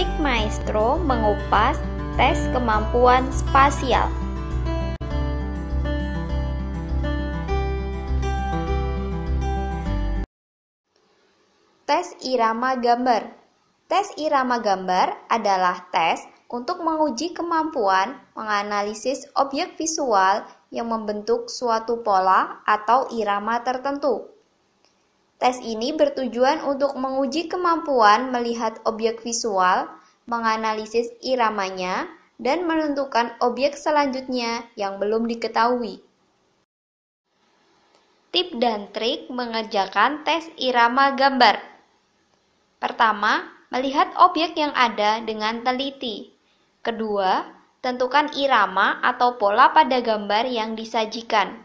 Musik Maestro mengupas tes kemampuan spasial. Tes irama gambar. Tes irama gambar adalah tes untuk menguji kemampuan menganalisis objek visual yang membentuk suatu pola atau irama tertentu. Tes ini bertujuan untuk menguji kemampuan melihat objek visual menganalisis iramanya, dan menentukan objek selanjutnya yang belum diketahui. Tip dan trik mengerjakan tes irama gambar. Pertama, melihat objek yang ada dengan teliti. Kedua, tentukan irama atau pola pada gambar yang disajikan.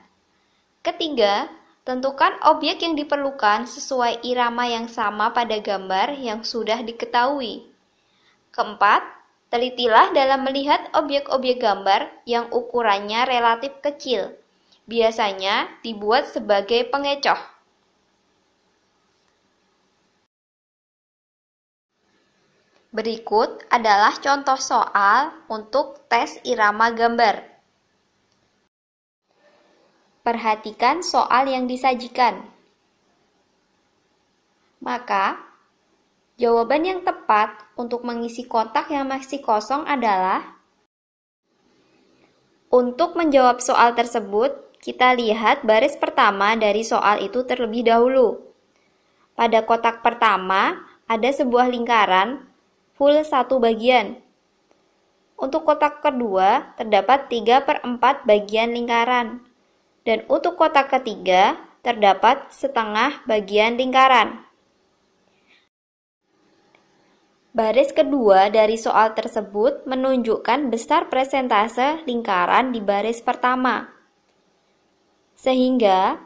Ketiga, tentukan objek yang diperlukan sesuai irama yang sama pada gambar yang sudah diketahui. Keempat, telitilah dalam melihat objek-objek gambar yang ukurannya relatif kecil. Biasanya dibuat sebagai pengecoh. Berikut adalah contoh soal untuk tes irama gambar. Perhatikan soal yang disajikan. Maka, Jawaban yang tepat untuk mengisi kotak yang masih kosong adalah Untuk menjawab soal tersebut, kita lihat baris pertama dari soal itu terlebih dahulu. Pada kotak pertama, ada sebuah lingkaran full satu bagian. Untuk kotak kedua, terdapat 3 per 4 bagian lingkaran. Dan untuk kotak ketiga, terdapat setengah bagian lingkaran. Baris kedua dari soal tersebut menunjukkan besar presentase lingkaran di baris pertama. Sehingga,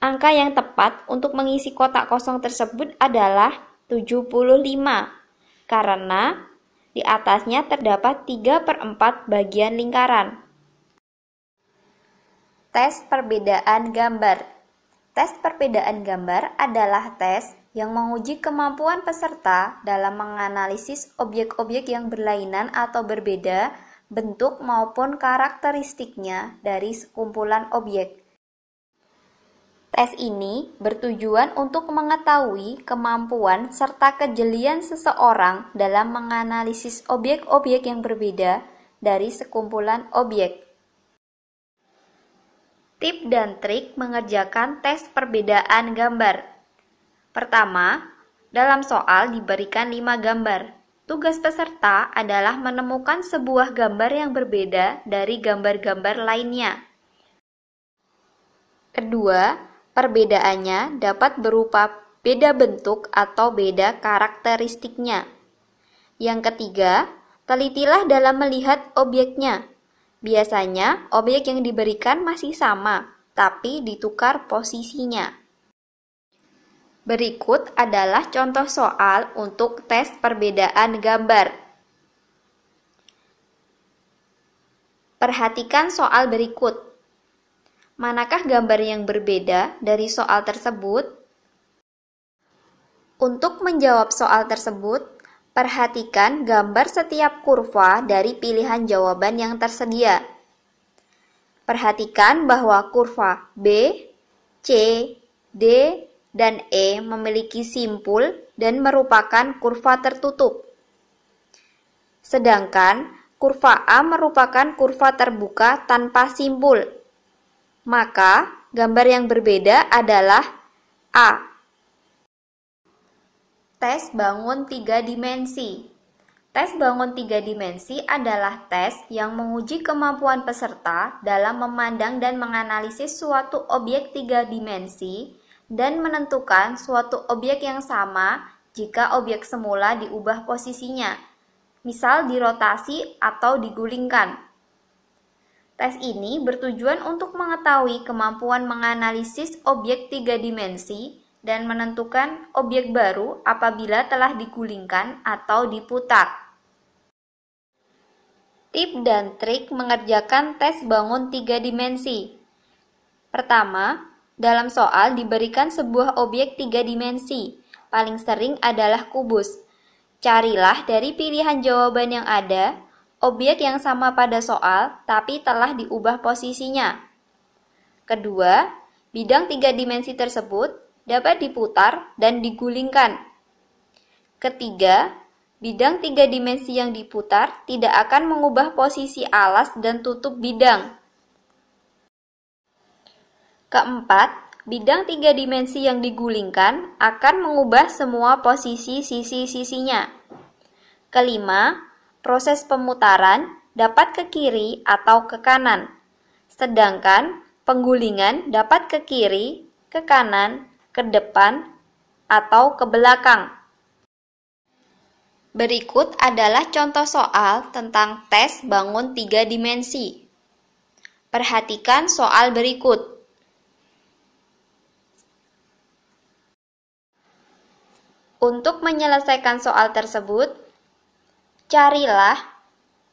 angka yang tepat untuk mengisi kotak kosong tersebut adalah 75, karena di atasnya terdapat 3 per 4 bagian lingkaran. Tes perbedaan gambar Tes perbedaan gambar adalah tes yang menguji kemampuan peserta dalam menganalisis objek-objek yang berlainan atau berbeda bentuk maupun karakteristiknya dari sekumpulan objek. Tes ini bertujuan untuk mengetahui kemampuan serta kejelian seseorang dalam menganalisis objek-objek yang berbeda dari sekumpulan objek. Tip dan trik mengerjakan tes perbedaan gambar. Pertama, dalam soal diberikan 5 gambar. Tugas peserta adalah menemukan sebuah gambar yang berbeda dari gambar-gambar lainnya. Kedua, perbedaannya dapat berupa beda bentuk atau beda karakteristiknya. Yang ketiga, telitilah dalam melihat obyeknya. Biasanya, objek yang diberikan masih sama, tapi ditukar posisinya. Berikut adalah contoh soal untuk tes perbedaan gambar. Perhatikan soal berikut. Manakah gambar yang berbeda dari soal tersebut? Untuk menjawab soal tersebut, Perhatikan gambar setiap kurva dari pilihan jawaban yang tersedia. Perhatikan bahwa kurva B, C, D, dan E memiliki simpul dan merupakan kurva tertutup. Sedangkan kurva A merupakan kurva terbuka tanpa simpul. Maka, gambar yang berbeda adalah A Tes bangun tiga dimensi. Tes bangun tiga dimensi adalah tes yang menguji kemampuan peserta dalam memandang dan menganalisis suatu objek tiga dimensi dan menentukan suatu objek yang sama jika objek semula diubah posisinya, misal dirotasi atau digulingkan. Tes ini bertujuan untuk mengetahui kemampuan menganalisis objek tiga dimensi dan menentukan objek baru apabila telah digulingkan atau diputar. Tip dan trik mengerjakan tes bangun tiga dimensi. Pertama, dalam soal diberikan sebuah objek tiga dimensi, paling sering adalah kubus. Carilah dari pilihan jawaban yang ada, objek yang sama pada soal tapi telah diubah posisinya. Kedua, bidang tiga dimensi tersebut dapat diputar dan digulingkan. Ketiga, bidang tiga dimensi yang diputar tidak akan mengubah posisi alas dan tutup bidang. Keempat, bidang tiga dimensi yang digulingkan akan mengubah semua posisi sisi-sisinya. Kelima, proses pemutaran dapat ke kiri atau ke kanan, sedangkan penggulingan dapat ke kiri, ke kanan, ke depan, atau ke belakang. Berikut adalah contoh soal tentang tes bangun tiga dimensi. Perhatikan soal berikut. Untuk menyelesaikan soal tersebut, carilah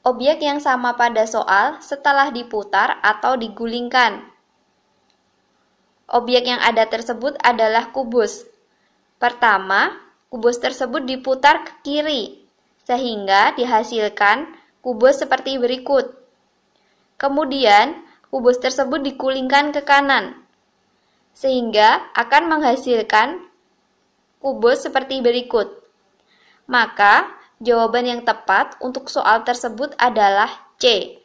objek yang sama pada soal setelah diputar atau digulingkan. Objek yang ada tersebut adalah kubus. Pertama, kubus tersebut diputar ke kiri, sehingga dihasilkan kubus seperti berikut. Kemudian, kubus tersebut dikulingkan ke kanan, sehingga akan menghasilkan kubus seperti berikut. Maka, jawaban yang tepat untuk soal tersebut adalah C.